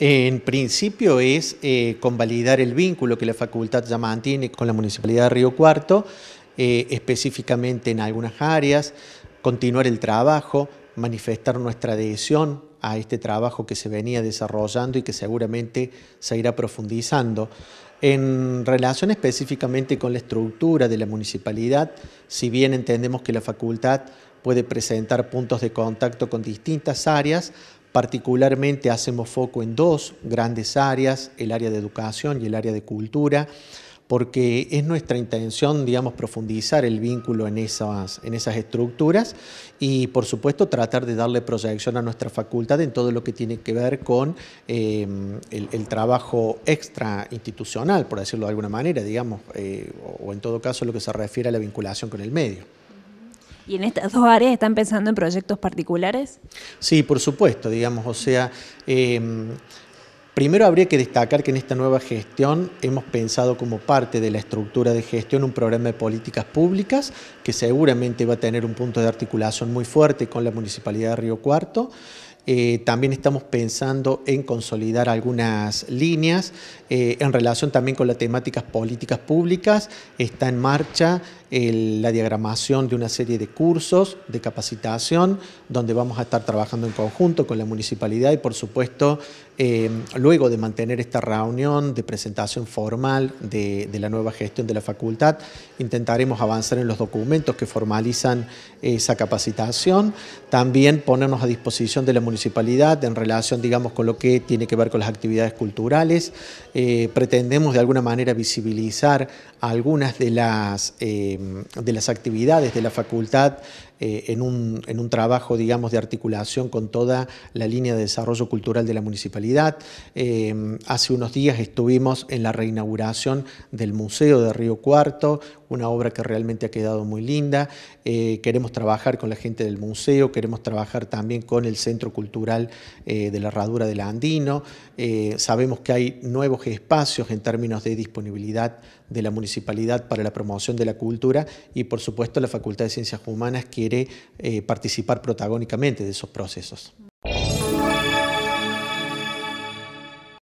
En principio es eh, convalidar el vínculo que la facultad ya mantiene con la Municipalidad de Río Cuarto, eh, específicamente en algunas áreas, continuar el trabajo, manifestar nuestra adhesión a este trabajo que se venía desarrollando y que seguramente se irá profundizando. En relación específicamente con la estructura de la municipalidad, si bien entendemos que la facultad puede presentar puntos de contacto con distintas áreas, Particularmente hacemos foco en dos grandes áreas, el área de educación y el área de cultura, porque es nuestra intención, digamos, profundizar el vínculo en esas, estructuras y, por supuesto, tratar de darle proyección a nuestra facultad en todo lo que tiene que ver con eh, el, trabajo extra institucional, por decirlo de alguna manera, digamos, eh, o en todo caso lo que se refiere a la vinculación con el medio. ¿Y en estas dos áreas están pensando en proyectos particulares? Sí, por supuesto, digamos, o sea, em, primero habría que destacar que en esta nueva gestión hemos pensado como parte de la estructura de gestión un programa de políticas públicas que seguramente va a tener un punto de articulación muy fuerte con la Municipalidad de Río Cuarto. Eh, también estamos pensando en consolidar algunas líneas eh, en relación también con las temáticas políticas públicas. Está en marcha la diagramación de una serie de cursos de capacitación donde vamos a estar trabajando en conjunto con la municipalidad y por supuesto eh, luego de mantener esta reunión de presentación formal de, de, la nueva gestión de la facultad intentaremos avanzar en los documentos que formalizan esa capacitación. También ponernos a disposición de la municipalidad en relación, digamos, con lo que tiene que ver con las actividades culturales. Eh, pretendemos de alguna manera visibilizar algunas de las, eh, de las actividades de la facultad eh, en, un, en, un, trabajo, digamos, de articulación con toda la línea de desarrollo cultural de la municipalidad. Eh, hace unos días estuvimos en la reinauguración del Museo de Río Cuarto, una obra que realmente ha quedado muy linda. Eh, queremos trabajar con la gente del museo, queremos trabajar también con el Centro Cultural de la Herradura del Andino. sabemos que hay nuevos espacios en términos de disponibilidad de la municipalidad para la promoción de la cultura y, por supuesto, la Facultad de Ciencias Humanas, que quiere eh, participar protagónicamente de esos procesos.